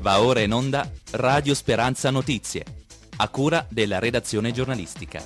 Va ora in onda Radio Speranza Notizie, a cura della redazione giornalistica.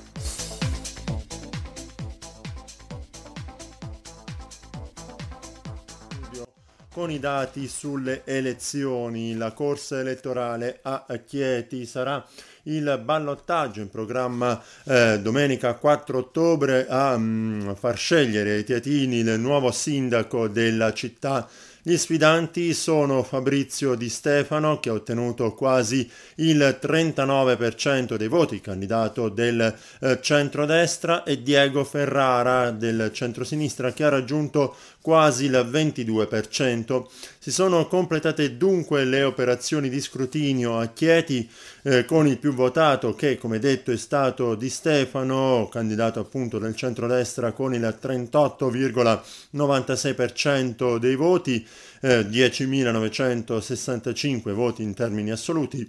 Con i dati sulle elezioni, la corsa elettorale a Chieti sarà il ballottaggio in programma eh, domenica 4 ottobre a mh, mm, far scegliere ai teatini il nuovo sindaco della città. Gli sfidanti sono Fabrizio Di Stefano che ha ottenuto quasi il 39% dei voti, candidato del eh, centrodestra, e Diego Ferrara del centrosinistra che ha raggiunto quasi il 22%. Si sono completate dunque le operazioni di scrutinio a Chieti eh, con il più votato che come detto è stato Di Stefano, candidato appunto del centrodestra con il 38,96% dei voti, eh, 10.965 voti in termini assoluti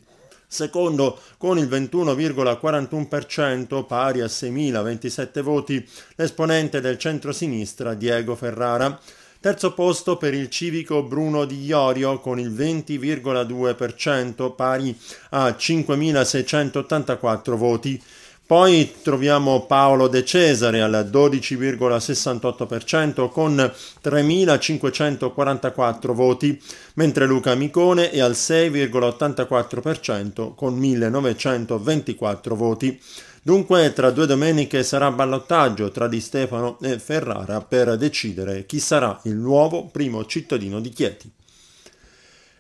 Secondo, con il 21,41% pari a 6.027 voti, l'esponente del centro-sinistra Diego Ferrara. Terzo posto per il civico Bruno Di Iorio con il 20,2% pari a 5.684 voti. Poi troviamo Paolo De Cesare al 12,68% con 3.544 voti, mentre Luca Amicone è al 6,84% con 1.924 voti. Dunque tra due domeniche sarà ballottaggio tra Di Stefano e Ferrara per decidere chi sarà il nuovo primo cittadino di Chieti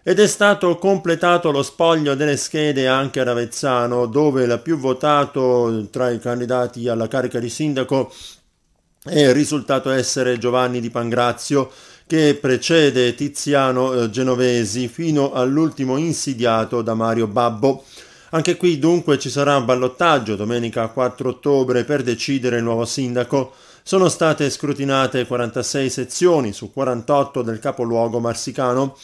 ed è stato completato lo spoglio delle schede anche a Ravezzano, dove la più votato tra i candidati alla carica di sindaco è risultato essere Giovanni di Pangrazio, che precede Tiziano eh, Genovesi fino all'ultimo insidiato da Mario Babbo. Anche qui dunque ci sarà un ballottaggio domenica 4 ottobre per decidere il nuovo sindaco. Sono state scrutinate 46 sezioni su 48 del capoluogo marsicano.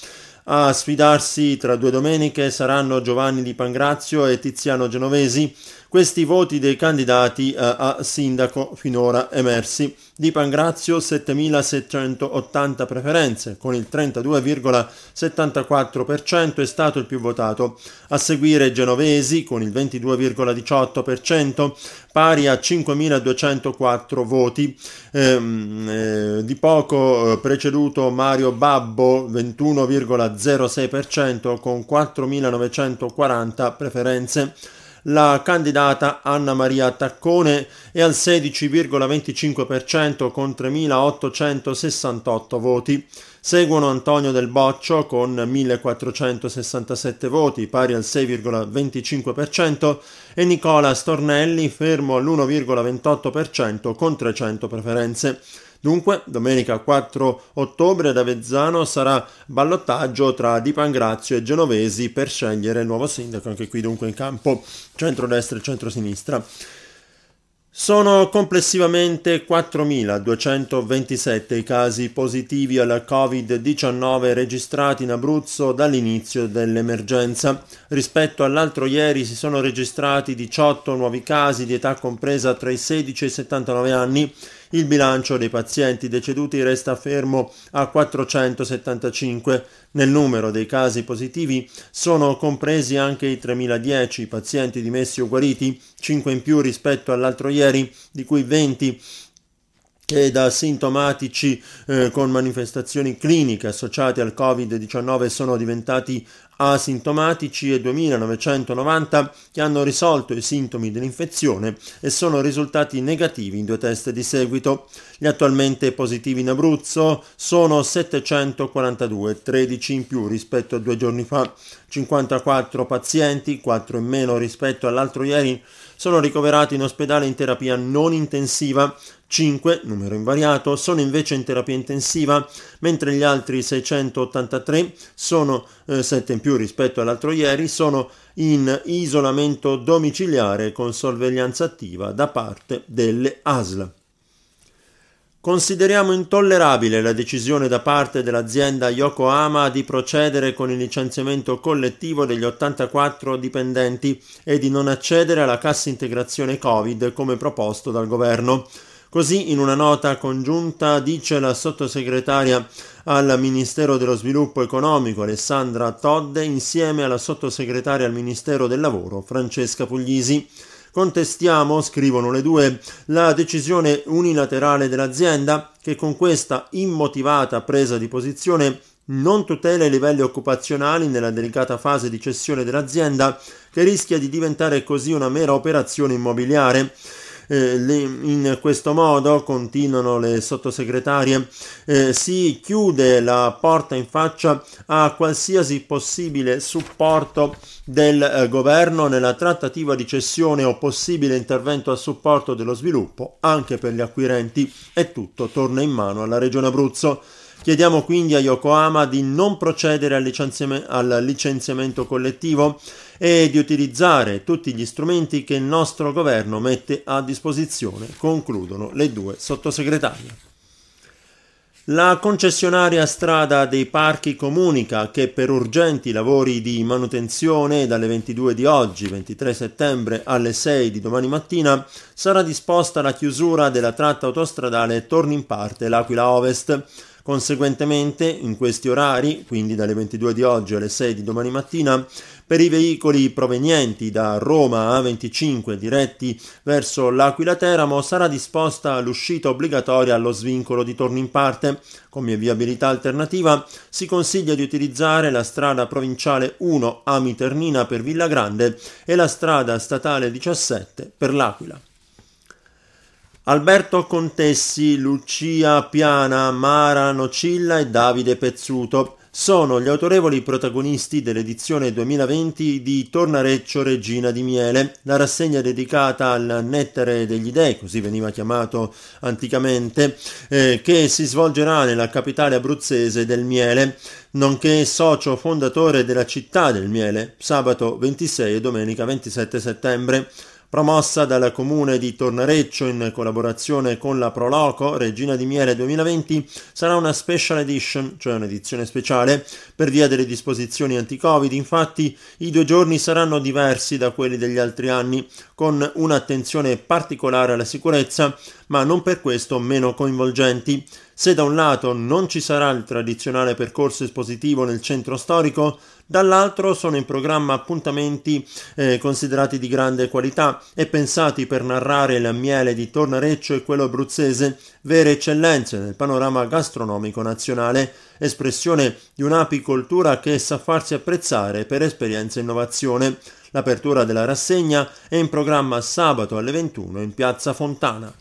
A sfidarsi tra due domeniche saranno Giovanni Di Pangrazio e Tiziano Genovesi questi voti dei candidati a, eh, a sindaco finora emersi. Di Pangrazio 7.780 preferenze, con il 32,74% è stato il più votato. A seguire Genovesi con il 22,18%, pari a 5.204 voti. Ehm, eh, di poco eh, preceduto Mario Babbo 21,06% con 4.940 preferenze la candidata Anna Maria Taccone è al 16,25% con 3.868 voti. Seguono Antonio Del Boccio con 1.467 voti, pari al 6,25%, e Nicola Stornelli fermo all'1,28% con 300 preferenze. Dunque, domenica 4 ottobre ad Avezzano sarà ballottaggio tra Di Pangrazio e Genovesi per scegliere il nuovo sindaco, anche qui dunque in campo centrodestra e centrosinistra. Sono complessivamente 4.227 i casi positivi alla Covid-19 registrati in Abruzzo dall'inizio dell'emergenza. Rispetto all'altro ieri si sono registrati 18 nuovi casi di età compresa tra i 16 e i 79 anni il bilancio dei pazienti deceduti resta fermo a 475. Nel numero dei casi positivi sono compresi anche i 3.010 pazienti dimessi o guariti, 5 in più rispetto all'altro ieri, di cui 20 e da sintomatici eh, con manifestazioni cliniche associate al Covid-19 sono diventati asintomatici e 2990 che hanno risolto i sintomi dell'infezione e sono risultati negativi in due test di seguito. Gli attualmente positivi in Abruzzo sono 742, 13 in più rispetto a due giorni fa. 54 pazienti, 4 in meno rispetto all'altro ieri, sono ricoverati in ospedale in terapia non intensiva, 5, numero invariato, sono invece in terapia intensiva, mentre gli altri 683 sono eh, 7 in più rispetto all'altro ieri, sono in isolamento domiciliare con sorveglianza attiva da parte delle ASL. Consideriamo intollerabile la decisione da parte dell'azienda Yokohama di procedere con il licenziamento collettivo degli 84 dipendenti e di non accedere alla cassa integrazione Covid come proposto dal governo. Così in una nota congiunta dice la sottosegretaria al Ministero dello Sviluppo Economico Alessandra Todde insieme alla sottosegretaria al Ministero del Lavoro Francesca Puglisi. Contestiamo, scrivono le due, la decisione unilaterale dell'azienda che con questa immotivata presa di posizione non tutela i livelli occupazionali nella delicata fase di cessione dell'azienda che rischia di diventare così una mera operazione immobiliare eh, le, in questo modo, continuano le sottosegretarie, eh, si chiude la porta in faccia a qualsiasi possibile supporto del eh, governo nella trattativa di cessione o possibile intervento a supporto dello sviluppo anche per gli acquirenti e tutto torna in mano alla Regione Abruzzo. Chiediamo quindi a Yokohama di non procedere al, licenziam- al licenziamento collettivo e di utilizzare tutti gli strumenti che il nostro governo mette a disposizione, concludono le due sottosegretarie. La concessionaria strada dei parchi comunica che per urgenti lavori di manutenzione dalle 22 di oggi, 23 settembre, alle 6 di domani mattina sarà disposta la chiusura della tratta autostradale Torni in parte l'Aquila Ovest Conseguentemente in questi orari, quindi dalle 22 di oggi alle 6 di domani mattina, per i veicoli provenienti da Roma A25 diretti verso l'Aquila Teramo sarà disposta l'uscita obbligatoria allo svincolo di torno in parte. Come viabilità alternativa si consiglia di utilizzare la strada provinciale 1 Ami Ternina per Grande e la strada statale 17 per l'Aquila. Alberto Contessi, Lucia Piana, Mara Nocilla e Davide Pezzuto sono gli autorevoli protagonisti dell'edizione 2020 di Tornareccio Regina di Miele, la rassegna dedicata al Nettere degli Dei, così veniva chiamato anticamente, eh, che si svolgerà nella capitale abruzzese del Miele, nonché socio fondatore della città del Miele, sabato 26 e domenica 27 settembre promossa dal comune di Tornareccio in collaborazione con la Proloco Regina di Miele 2020, sarà una special edition, cioè un'edizione speciale, per via delle disposizioni anti-Covid. Infatti i due giorni saranno diversi da quelli degli altri anni, con un'attenzione particolare alla sicurezza, ma non per questo meno coinvolgenti. Se da un lato non ci sarà il tradizionale percorso espositivo nel centro storico, dall'altro sono in programma appuntamenti eh, considerati di grande qualità e pensati per narrare la miele di Tornareccio e quello abruzzese, vere eccellenze nel panorama gastronomico nazionale, espressione di un'apicoltura che sa farsi apprezzare per esperienza e innovazione. L'apertura della rassegna è in programma sabato alle 21 in piazza Fontana.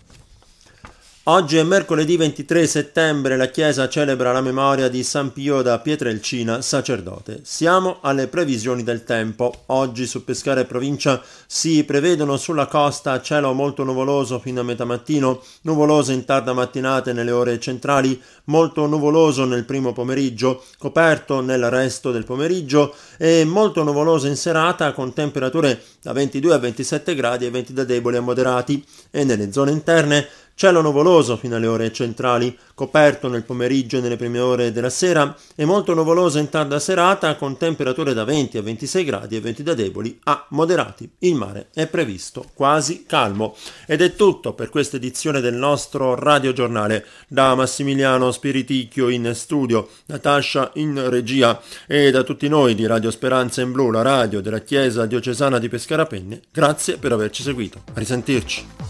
Oggi è mercoledì 23 settembre, la Chiesa celebra la memoria di San Pio da Pietrelcina, sacerdote. Siamo alle previsioni del tempo. Oggi su Pescara e provincia si prevedono sulla costa cielo molto nuvoloso fino a metà mattino, nuvoloso in tarda mattinata nelle ore centrali, molto nuvoloso nel primo pomeriggio, coperto nel resto del pomeriggio e molto nuvoloso in serata con temperature da 22 a 27 gradi e venti da deboli a moderati e nelle zone interne Cielo nuvoloso fino alle ore centrali, coperto nel pomeriggio e nelle prime ore della sera e molto nuvoloso in tarda serata con temperature da 20 a 26 gradi e venti da deboli a moderati. Il mare è previsto quasi calmo. Ed è tutto per questa edizione del nostro radiogiornale. Da Massimiliano Spiriticchio in studio, Natascia in regia e da tutti noi di Radio Speranza in Blu, la radio della Chiesa Diocesana di Pescarapenne, grazie per averci seguito. A risentirci.